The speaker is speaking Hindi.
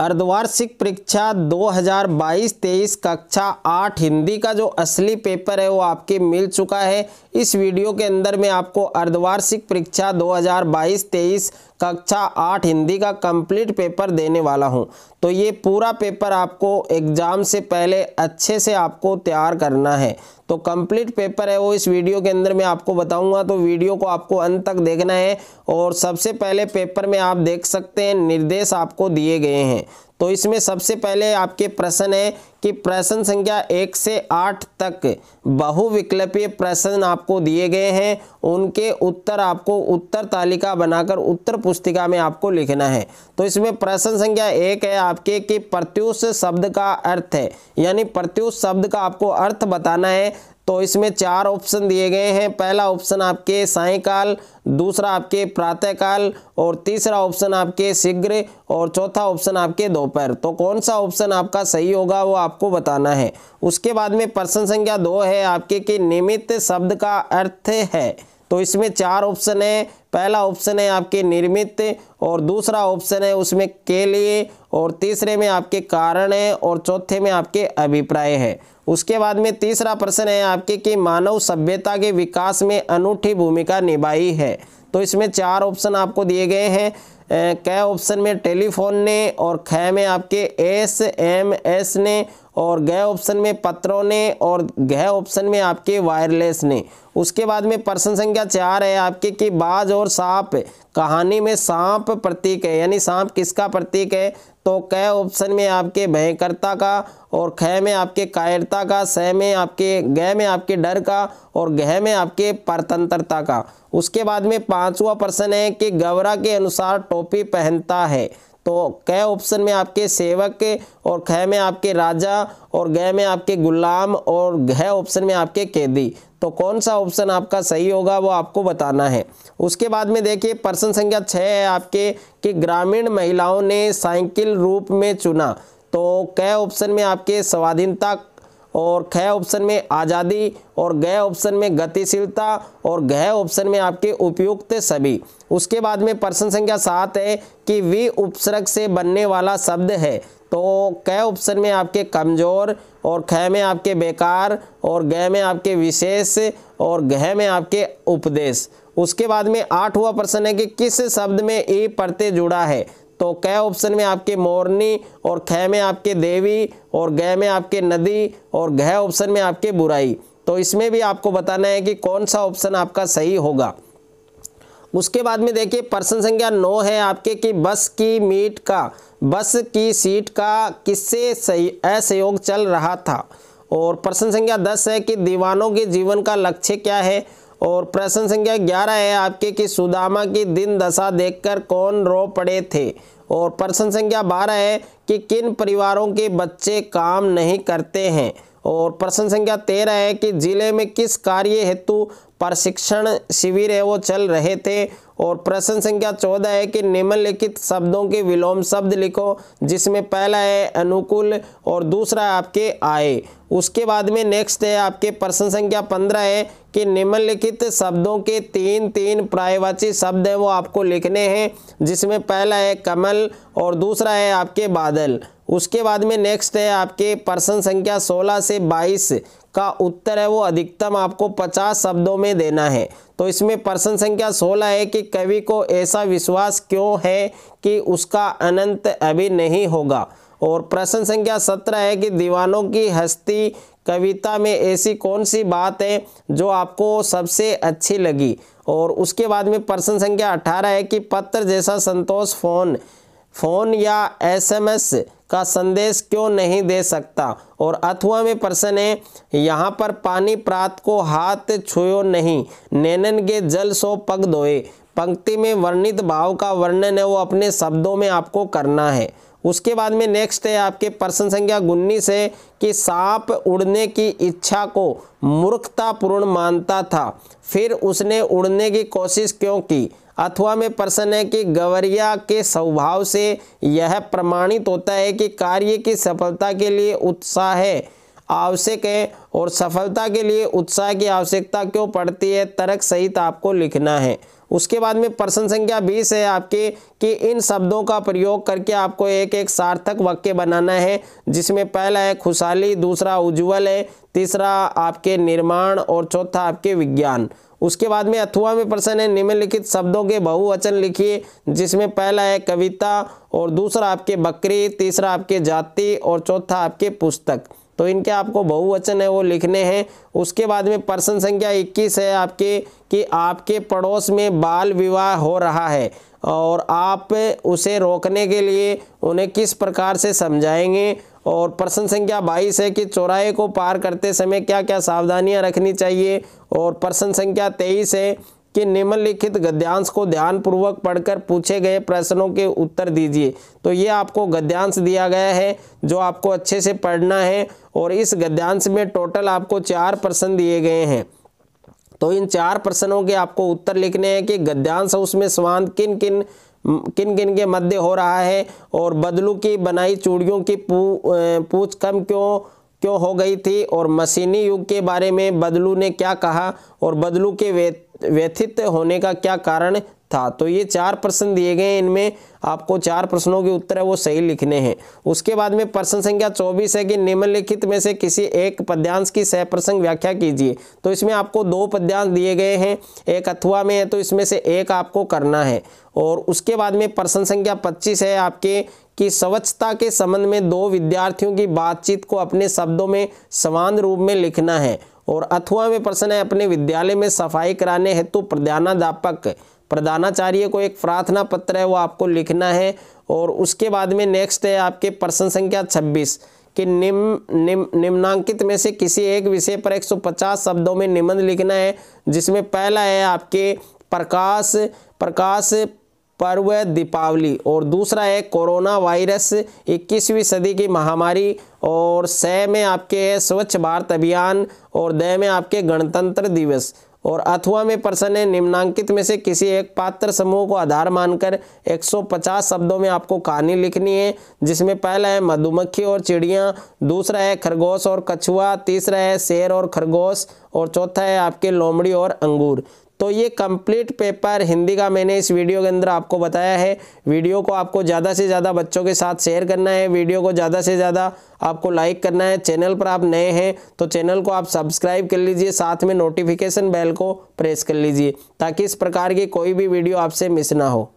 अर्धवार्षिक परीक्षा 2022-23 कक्षा 8 हिंदी का जो असली पेपर है वो आपके मिल चुका है इस वीडियो के अंदर मैं आपको अर्धवार्षिक परीक्षा 2022-23 कक्षा आठ हिंदी का कंप्लीट पेपर देने वाला हूँ तो ये पूरा पेपर आपको एग्ज़ाम से पहले अच्छे से आपको तैयार करना है तो कंप्लीट पेपर है वो इस वीडियो के अंदर मैं आपको बताऊंगा तो वीडियो को आपको अंत तक देखना है और सबसे पहले पेपर में आप देख सकते हैं निर्देश आपको दिए गए हैं तो इसमें सबसे पहले आपके प्रश्न है कि प्रश्न संख्या एक से आठ तक बहुविकल्पीय प्रश्न आपको दिए गए हैं उनके उत्तर आपको उत्तर तालिका बनाकर उत्तर पुस्तिका में आपको लिखना है तो इसमें प्रश्न संख्या एक है आपके कि प्रत्युष शब्द का अर्थ है यानी प्रत्युष शब्द का आपको अर्थ बताना है तो इसमें चार ऑप्शन दिए गए हैं पहला ऑप्शन आपके सायकाल दूसरा आपके प्रातःकाल और तीसरा ऑप्शन आपके शीघ्र और चौथा ऑप्शन आपके दोपहर तो कौन सा ऑप्शन आपका सही होगा वो आपको बताना है उसके बाद में प्रश्न संख्या दो है आपके कि निमित्त शब्द का अर्थ है तो इसमें चार ऑप्शन है पहला ऑप्शन है आपके निर्मित और दूसरा ऑप्शन है उसमें के लिए और तीसरे में आपके कारण है और चौथे में आपके अभिप्राय है उसके बाद में तीसरा प्रश्न है आपके कि मानव सभ्यता के विकास में अनूठी भूमिका निभाई है तो इसमें चार ऑप्शन आपको दिए गए हैं कै ऑप्शन में टेलीफोन ने और ख में आपके एस एम एस ने और गह ऑप्शन में पत्रों ने और गह ऑप्शन में आपके वायरलेस ने उसके बाद में प्रश्न संख्या चार है आपके कि बाज और सांप कहानी में सांप प्रतीक है यानी सांप किसका प्रतीक है तो क ऑप्शन में आपके भयंकरता का और ख में आपके कायरता का स में आपके ग में आपके डर का और गह में आपके परतंत्रता का उसके बाद में पांचवा प्रश्न है कि गवरा के अनुसार टोपी पहनता है तो क ऑप्शन में आपके सेवक और ख में आपके राजा और ग में आपके गुलाम और घ ऑप्शन में आपके कैदी तो कौन सा ऑप्शन आपका सही होगा वो आपको बताना है उसके बाद में देखिए प्रश्न संख्या छः है आपके कि ग्रामीण महिलाओं ने साइकिल रूप में चुना तो क ऑप्शन में आपके स्वाधीनता और ख ऑप्शन में आज़ादी और ग ऑप्शन में गतिशीलता और गह ऑप्शन में आपके उपयुक्त सभी उसके बाद में प्रश्न संख्या सात है कि वी उपसर्ग से बनने वाला शब्द है तो क ऑप्शन में आपके कमज़ोर और ख में आपके बेकार और गह में आपके विशेष और गह में आपके उपदेश उसके बाद में आठ हुआ प्रश्न है कि किस शब्द में ए e प्रत्यय जुड़ा है तो कै ऑप्शन में आपके मोरनी और ख में आपके देवी और ग में आपके नदी और घ ऑप्शन में आपके बुराई तो इसमें भी आपको बताना है कि कौन सा ऑप्शन आपका सही होगा उसके बाद में देखिए प्रश्न संख्या नौ है आपके कि बस की मीट का बस की सीट का किससे सही असहयोग चल रहा था और प्रश्न संख्या दस है कि दीवानों के जीवन का लक्ष्य क्या है और प्रश्न संख्या ग्यारह है आपके कि सुदामा की दिन दशा देखकर कौन रो पड़े थे और प्रश्न संख्या बारह है कि किन परिवारों के बच्चे काम नहीं करते हैं और प्रश्न संख्या तेरह है कि जिले में किस कार्य हेतु प्रशिक्षण शिविर है वो चल रहे थे और प्रश्न संख्या चौदह है कि निम्नलिखित शब्दों के विलोम शब्द लिखो जिसमें पहला है अनुकूल और दूसरा आपके आए उसके बाद में नेक्स्ट है आपके प्रश्न संख्या पंद्रह है कि निम्नलिखित शब्दों के तीन तीन प्रायवाची शब्द हैं वो आपको लिखने हैं जिसमें पहला है कमल और दूसरा है आपके बादल उसके बाद में नेक्स्ट है आपके प्रश्न संख्या सोलह से बाईस का उत्तर है वो अधिकतम आपको पचास शब्दों में देना है तो इसमें प्रश्न संख्या सोलह है कि कवि को ऐसा विश्वास क्यों है कि उसका अनंत अभी नहीं होगा और प्रश्न संख्या सत्रह है कि दीवानों की हस्ती कविता में ऐसी कौन सी बात है जो आपको सबसे अच्छी लगी और उसके बाद में प्रश्न संख्या अठारह है कि पत्र जैसा संतोष फ़ोन फ़ोन या एसएमएस का संदेश क्यों नहीं दे सकता और अथवा में प्रश्न है यहाँ पर पानी प्रात को हाथ छुयो नहीं नैनन के जल सो पग धोए पंक्ति में वर्णित भाव का वर्णन है वो अपने शब्दों में आपको करना है उसके बाद में नेक्स्ट है आपके प्रश्न संख्या उन्नीस है कि सांप उड़ने की इच्छा को मूर्खतापूर्ण मानता था फिर उसने उड़ने की कोशिश क्यों की अथवा में प्रश्न है कि गवरिया के स्वभाव से यह प्रमाणित होता है कि कार्य की सफलता के लिए उत्साह है आवश्यक है और सफलता के लिए उत्साह की आवश्यकता क्यों पड़ती है तर्क सहित आपको लिखना है उसके बाद में प्रश्न संख्या बीस है आपके कि इन शब्दों का प्रयोग करके आपको एक एक सार्थक वाक्य बनाना है जिसमें पहला है खुशहाली दूसरा उज्ज्वल है तीसरा आपके निर्माण और चौथा आपके विज्ञान उसके बाद में अथुआ में प्रश्न है निम्नलिखित शब्दों के बहुवचन लिखिए जिसमें पहला है कविता और दूसरा आपके बकरी तीसरा आपके जाति और चौथा आपके पुस्तक तो इनके आपको बहुवचन है वो लिखने हैं उसके बाद में प्रश्न संख्या 21 है आपके कि आपके पड़ोस में बाल विवाह हो रहा है और आप उसे रोकने के लिए उन्हें किस प्रकार से समझाएंगे और प्रश्न संख्या 22 है कि चौराहे को पार करते समय क्या क्या सावधानियां रखनी चाहिए और प्रश्न संख्या 23 है कि निम्नलिखित गद्यांश को ध्यानपूर्वक पढ़कर पूछे गए प्रश्नों के उत्तर दीजिए तो ये आपको गद्यांश दिया गया है जो आपको अच्छे से पढ़ना है और इस गद्यांश में टोटल आपको चार प्रश्न दिए गए हैं तो इन चार प्रश्नों के आपको उत्तर लिखने हैं कि गद्यांश हाउस में किन किन किन किन के मध्य हो रहा है और बदलू की बनाई चूड़ियों की पू, पूछ कम क्यों क्यों हो गई थी और मशीनी युग के बारे में बदलू ने क्या कहा और बदलू के वेत व्यथित होने का क्या कारण था तो ये चार प्रश्न दिए गए हैं इनमें आपको चार प्रश्नों के उत्तर है वो सही लिखने हैं उसके बाद में प्रश्न संख्या चौबीस है कि निम्नलिखित में से किसी एक पद्यांश की सह प्रसंग व्याख्या कीजिए तो इसमें आपको दो पद्यांश दिए गए हैं एक अथवा में है तो इसमें से एक आपको करना है और उसके बाद में प्रश्न संख्या पच्चीस है आपके कि स्वच्छता के संबंध में दो विद्यार्थियों की बातचीत को अपने शब्दों में समान रूप में लिखना है और अथवा में प्रश्न है अपने विद्यालय में सफाई कराने हेतु तो प्रधानाध्यापक प्रधानाचार्य को एक प्रार्थना पत्र है वो आपको लिखना है और उसके बाद में नेक्स्ट है आपके प्रश्न संख्या छब्बीस कि निम्न निम, निम्नांकित में से किसी एक विषय पर 150 शब्दों में निबंध लिखना है जिसमें पहला है आपके प्रकाश प्रकाश पर्व दीपावली और दूसरा है कोरोना वायरस इक्कीसवीं सदी की महामारी और स में आपके है स्वच्छ भारत अभियान और द में आपके गणतंत्र दिवस और अथवा में प्रश्न है निम्नांकित में से किसी एक पात्र समूह को आधार मानकर 150 शब्दों में आपको कहानी लिखनी है जिसमें पहला है मधुमक्खी और चिड़िया दूसरा है खरगोश और कछुआ तीसरा है शेर और खरगोश और चौथा है आपके लोमड़ी और अंगूर तो ये कंप्लीट पेपर हिंदी का मैंने इस वीडियो के अंदर आपको बताया है वीडियो को आपको ज़्यादा से ज़्यादा बच्चों के साथ शेयर करना है वीडियो को ज़्यादा से ज़्यादा आपको लाइक करना है चैनल पर आप नए हैं तो चैनल को आप सब्सक्राइब कर लीजिए साथ में नोटिफिकेशन बेल को प्रेस कर लीजिए ताकि इस प्रकार की कोई भी वीडियो आपसे मिस ना हो